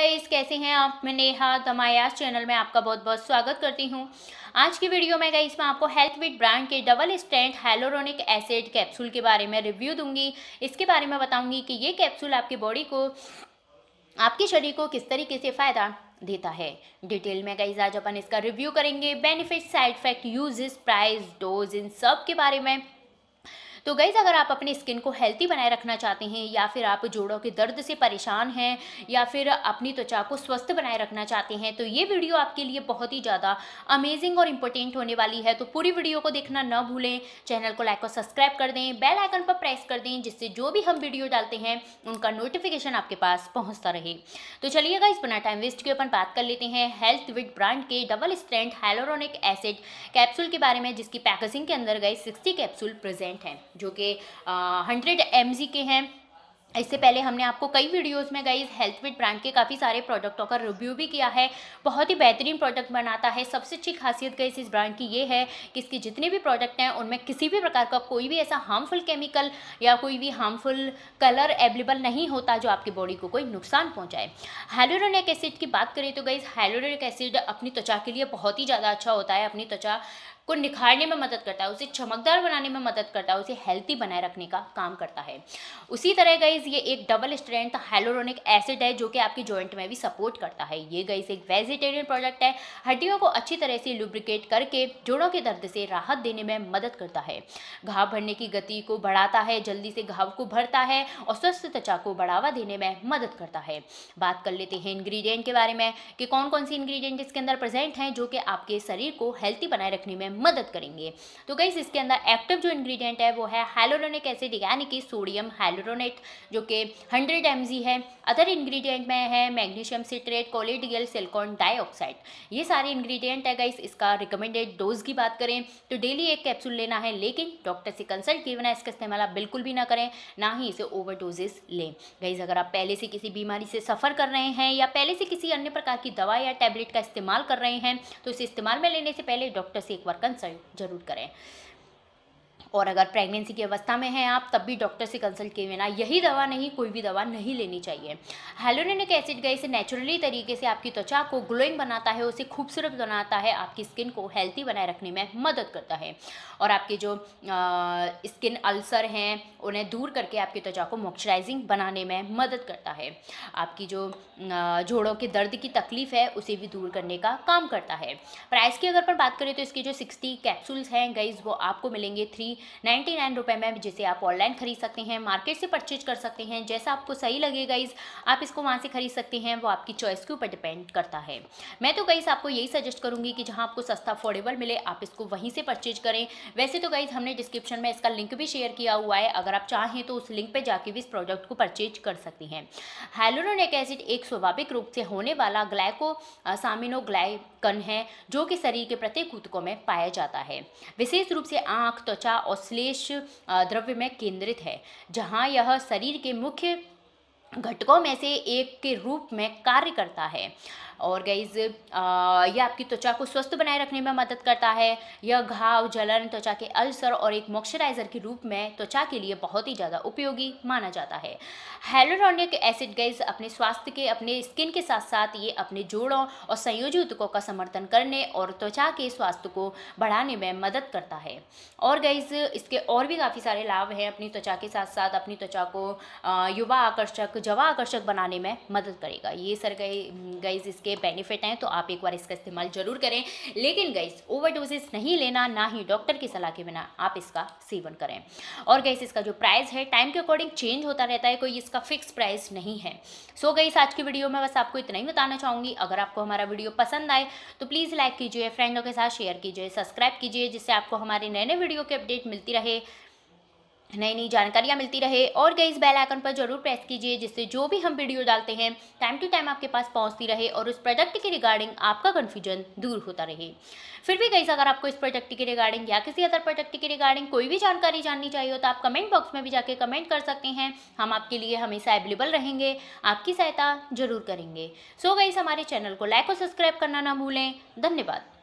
guys कैसे हैं आप मैं नेहा दमायास चैनल में आपका बहुत बहुत स्वागत करती हूं आज की वीडियो में गाइस मैं आपको हेल्थ विट ब्रांड के double stand hyaluronic acid capsule के बारे में रिव्यू दूंगी इसके बारे में बताऊंगी कि ये कैप्सूल आपकी बॉडी को आपके शरीर को किस तरीके से फ़ायदा देता है डिटेल में गाइज आज अपन इसका रिव्यू करेंगे benefit side effect uses price dose इन सब के बारे में तो गाइज अगर आप अपनी स्किन को हेल्थी बनाए रखना चाहते हैं या फिर आप जोड़ों के दर्द से परेशान हैं या फिर अपनी त्वचा को स्वस्थ बनाए रखना चाहते हैं तो ये वीडियो आपके लिए बहुत ही ज़्यादा अमेजिंग और इंपॉर्टेंट होने वाली है तो पूरी वीडियो को देखना न भूलें चैनल को लाइक और सब्सक्राइब कर दें बेल आइकन पर प्रेस कर दें जिससे जो भी हम वीडियो डालते हैं उनका नोटिफिकेशन आपके पास पहुँचता रहे तो चलिएगा इस बिना टाइम वेस्ट के अपन बात कर लेते हैं हेल्थ विद ब्रांड के double strength hyaluronic acid capsule के बारे में जिसकी पैकेजिंग के अंदर गए सिक्सटी कैप्सूल प्रेजेंट हैं जो कि हंड्रेड एम के हैं इससे पहले हमने आपको कई वीडियोस में गई हेल्थ विट ब्रांड के काफ़ी सारे प्रोडक्टों का रिव्यू भी किया है बहुत ही बेहतरीन प्रोडक्ट बनाता है सबसे अच्छी खासियत गई इस ब्रांड की ये है कि इसके जितने भी प्रोडक्ट हैं उनमें किसी भी प्रकार का कोई भी ऐसा हार्मफुल केमिकल या कोई भी हार्मफुल कलर एवेलेबल नहीं होता जो आपकी बॉडी को कोई नुकसान पहुँचाए हेलोरोनिक एसिड की बात करें तो गई हेलोरिक एसिड अपनी त्वचा के लिए बहुत ही ज़्यादा अच्छा होता है अपनी त्वचा को निखारने में मदद करता है उसे चमकदार बनाने में मदद करता है उसे हेल्थी बनाए रखने का काम करता है उसी तरह गाइज ये एक डबल स्ट्रेंथ हेलोरोनिक एसिड है जो कि आपके जॉइंट में भी सपोर्ट करता है ये गाइज एक वेजिटेरियन प्रोडक्ट है हड्डियों को अच्छी तरह से लुब्रिकेट करके जोड़ों के दर्द से राहत देने में मदद करता है घाव भरने की गति को बढ़ाता है जल्दी से घाव को भरता है और स्वस्थ त्वचा को बढ़ावा देने में मदद करता है बात कर लेते हैं इंग्रेडिएंट के बारे में कि कौन कौन सी इंग्रेडिएंट इसके अंदर प्रेजेंट हैं जो कि आपके शरीर को हेल्थी बनाए रखने में मदद करेंगे तो गई इसके अंदर एक्टिव जो इंग्रेडिएंट है वो है हाइलोरोनिक एसिड यानी कि सोडियम हाइलोरोनेट जो कि हंड्रेड एम है अदर इंग्रेडिएंट में है magnesium citrate colloidal silicon dioxide ये सारे इंग्रेडिएंट है गाइस इसका रिकमेंडेड डोज की बात करें तो डेली एक कैप्सूल लेना है लेकिन डॉक्टर से कंसल्ट किए बिना इसका इस्तेमाल आप बिल्कुल भी ना करें ना ही इसे ओवर डोजेस लें गई अगर आप पहले से किसी बीमारी से सफ़र कर रहे हैं या पहले से किसी अन्य प्रकार की दवा या टैबलेट का इस्तेमाल कर रहे हैं तो इसे इस्तेमाल में लेने से पहले डॉक्टर से एक बार कंसल्ट ज़रूर करें और अगर प्रेगनेंसी की अवस्था में हैं आप तब भी डॉक्टर से कंसल्ट किए बिना यही दवा नहीं कोई भी दवा नहीं लेनी चाहिए हेलोनिक एसिड इसे नेचुरली तरीके से आपकी त्वचा को ग्लोइंग बनाता है उसे खूबसूरत बनाता है आपकी स्किन को हेल्थी बनाए रखने में मदद करता है और आपके जो स्किन अल्सर हैं उन्हें दूर करके आपकी त्वचा को मॉइस्चराइजिंग बनाने में मदद करता है आपकी जो जोड़ों के दर्द की तकलीफ़ है उसे भी दूर करने का काम करता है प्राइस की अगर पर बात करें तो इसके जो सिक्सटी कैप्सूल्स हैं गईज वो आपको मिलेंगे थ्री नाइन्टी नाइन रुपये में जिसे आप ऑनलाइन खरीद सकते हैं मार्केट से परचेज कर सकते हैं जैसा आपको सही लगेगा गाइज आप इसको वहाँ से खरीद सकते हैं वो आपकी चॉइस के ऊपर डिपेंड करता है मैं तो गाइज़ आपको यही सजेस्ट करूँगी कि जहाँ आपको सस्ता अफोर्डेबल मिले आप इसको वहीं से परचेज करें वैसे तो गाइज़ हमने डिस्क्रिप्शन में इसका लिंक भी शेयर किया हुआ है अगर आप चाहें तो उस लिंक पर जाके भी इस प्रोडक्ट को परचेज कर सकती हैं हाइलोरोनिक एसिड एक स्वाभाविक रूप से होने वाला ग्लाइको सामिनो ग्लाइ कण है जो कि शरीर के प्रत्येक ऊतकों में पाया जाता है विशेष रूप से आँख त्वचा और श्लेष द्रव्य में केंद्रित है जहाँ यह शरीर के मुख्य घटकों में से एक के रूप में कार्य करता है और गैज यह आपकी त्वचा को स्वस्थ बनाए रखने में मदद करता है यह घाव जलन त्वचा के अल्सर और एक मॉइस्चराइजर के रूप में त्वचा के लिए बहुत ही ज़्यादा उपयोगी माना जाता है हेलोरॉनिक एसिड गाइज अपने स्वास्थ्य के अपने स्किन के साथ साथ ये अपने जोड़ों और संयोजकों का समर्थन करने और त्वचा के स्वास्थ्य को बढ़ाने में मदद करता है और गैज इसके और भी काफ़ी सारे लाभ हैं अपनी त्वचा के साथ साथ अपनी त्वचा को युवा आकर्षक जवा आकर्षक बनाने में मदद करेगा ये सर गई गईज इसके बेनिफिट हैं तो आप एक बार इसका इस्तेमाल ज़रूर करें लेकिन ओवर डोजेस नहीं लेना ना ही डॉक्टर की सलाह के बिना आप इसका सेवन करें और गईस इसका जो प्राइस है टाइम के अकॉर्डिंग चेंज होता रहता है कोई इसका फिक्स प्राइस नहीं है सो so गईस आज की वीडियो में बस आपको इतना ही बताना चाहूँगी अगर आपको हमारा वीडियो पसंद आए तो प्लीज़ लाइक कीजिए फ्रेंडों के साथ शेयर कीजिए सब्सक्राइब कीजिए जिससे आपको हमारे नए नए वीडियो की अपडेट मिलती रहे नई नई जानकारियाँ मिलती रहे और गई इस बेल आइकन पर जरूर प्रेस कीजिए जिससे जो भी हम वीडियो डालते हैं टाइम टू टाइम आपके पास पहुँचती रहे और उस प्रोडक्ट के रिगार्डिंग आपका कन्फ्यूजन दूर होता रहे फिर भी गई अगर आपको इस प्रोडक्ट के रिगार्डिंग या किसी अदर प्रोडक्ट के रिगार्डिंग कोई भी जानकारी जाननी चाहिए हो तो आप कमेंट बॉक्स में भी जाके कमेंट कर सकते हैं हम आपके लिए हमेशा अवेलेबल रहेंगे आपकी सहायता जरूर करेंगे सो गई हमारे चैनल को लाइक और सब्सक्राइब करना ना भूलें धन्यवाद